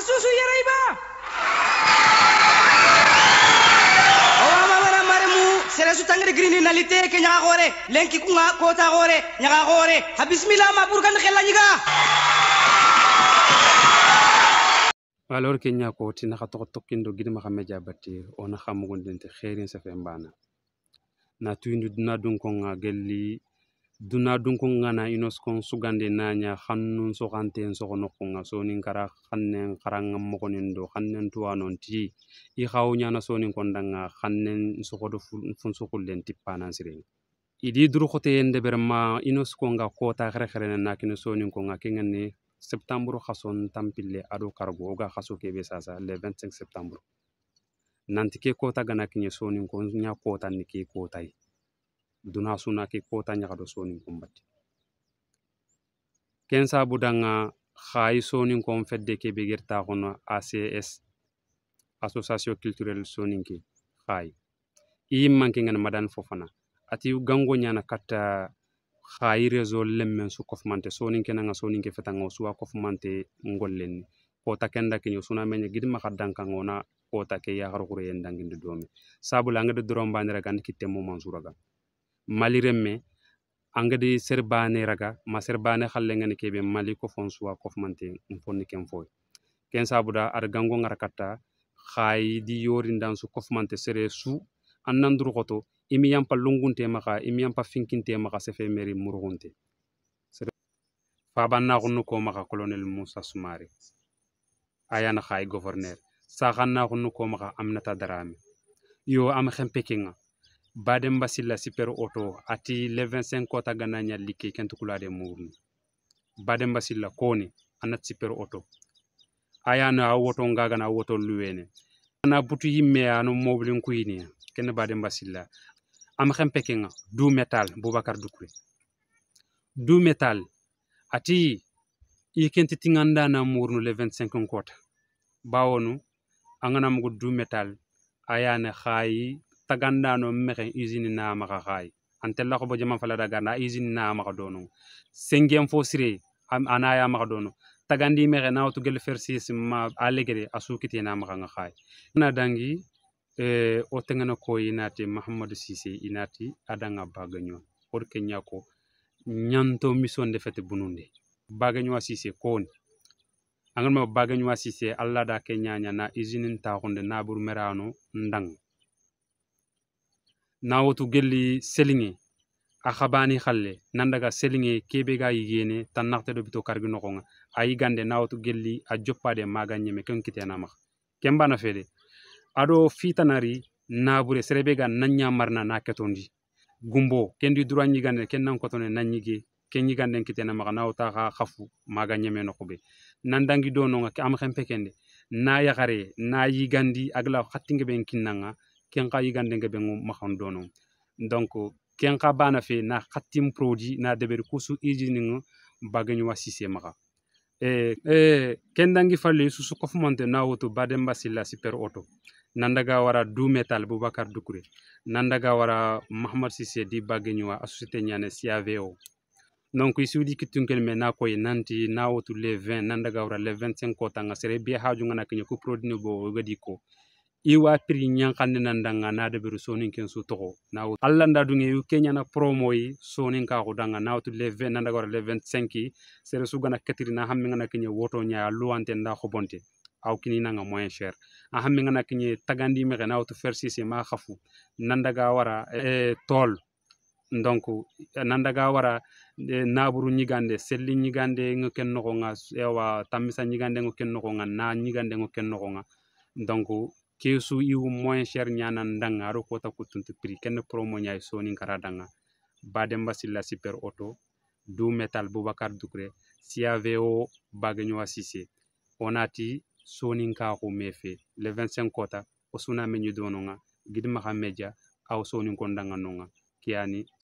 Asus Yaraiba. seresu tangre grini nalite ke nyaga gore lenki kunga kota gore nyaga gore ha bismillah ma burkan khella nyiga alors ke nya ko tina ka tok tok kindo gidi ma xamé jabati ona xamugo dente xérin e sa fe mbana na tuindu dina dun ko nga gelli dunadun ŋana inoscon sugandi naña xannun soxanten soxonoqunga sonin kara xannen xaranga moxonin do xannen tuwanon ti i xawu ñana sonin kondanga xannen soxodo fun suxullen tippanansireng idi duruxoteyen deberma inosconga kota xerexerene nakino sonin konga kengene septembre xason tampille ado kargo oga xaso kebe sasa le 25 septembre nanti ke kota gana kiñe sonin ko ña kotanni ke kotayi duna suna ke kota ñakado sonin kumbati ken sabudanga xayi sonin kon fedde ke be gerta kono acs association culturelle sonin ke xayi i manke ngan madan fofana ati gango ñana katta xayi réseau lemmen su kofmante sonin ke nanga sonin ke fetanga suwa kofmante ngollenni kota kenda kinyo suna menye gidima kaddankangona kota ke yaxar xureyen dangindi domi sabula angede doron bandira gandi kitte mo mansuraga mali angadi serbane raga ma serbane hallengani keɓe mali ko fon suwa kofmante fonni ken foy ken sabuda ar gango gara katta yori ndan su kofmante sere su an nandurukoto imi yampa lungunte maxa imi yampa finkinte se fe meri murugunte fabannaxunnu ko maxa colonel musa sumari ayana xay xanna saxannaxunnu ko maxa amnata darame yo am xempe baden basilla sipero oto ati le 25 kota gananya like ken tukulade murni baden basilla koni anat sipero oto ayana awoto ngaga na awoto luwene ana butu yimme anu mobilin kuyini ken baden basilla am xempe du metal bubakar dukure du metal ati ikenti tinganda na murnu le 25 kota bawonu angana mugo du metal ayana khayi tagandano mexe usine namaxa xaay antella xobo jaman falada ganda usine namaxa dono cinquième fo sire anaya maxa dono tagandi mexe na watu gel fersis ma alegere asukiti namaxa nga xaay na dangi eh, o tengana ko inati mahamadou sise inati adanga bagaño or ke ñako ñanto mission de fete bununde bagaño sise koni angan ma bagaño sise alla da ke ñaña na usine taxunde nabur merano ndang nawotu gelli selinge a xabani xalle nandaga selinge kebe ga yigene tannaxte naxte do bito kargi noxonga a yigande nawotu gelli a joppade maga ñeme ken kitenamax ken fede ado fitanari nabure serebe ga nanña marna na ketondi gumbo kendi dura ñigande ken nan kotone nan ken ñiganden kitenamaxa nawota xa xafu maga ñeme noxube nandangi do nonga am xempe kende na yaxare na yigandi agla xattinge ɓen kenka yigande nge ɓe mahan dono donc kenka bana fe na hattim produit na deɓeri kusu ijiningo bagañuwa sise maha e e kendangi falle susu kofmonte nawoto bademba silla super auto nandaga wara du metal boubacar dukure nandaga wara mahamad sise di bageñuwa a société ñane siavo donc i suudi kittunkel me na koye nanti nawotu les 20 nandaga wara les 25 ko tanga sere be haaju ngana keño ku produit bo gadi ko iwa piri ñankan ne nan danga na deberu sonin ken su togo na alla nda dunge yu kenya na promo yi sonin ka ko danga na wutu le 20 nanda gore le 25 sere su gana ketiri na hammi ngana kenya woto nya luante nda ko bonte aw kini nanga moyen cher a hammi ngana kenya tagandi me na wutu fersi se ma khafu nanda wara e tol donc nanda ga wara eh, eh, eh, naburu ñigande selli ñigande ngo ken noxo nga ewa tamisa ñigande ngo ken na ñigande ngo ken donc kesu iwu moyen cher nyana ndanga ro kota kutuntu pri ken promo nyai soni kara danga badem basilla super auto du metal bubakar dukre siaveo bagenyo assise onati soni ka ko mefe le 25 kota osuna menyu dononga gidma ha media aw soni ko ndanga nonga kiani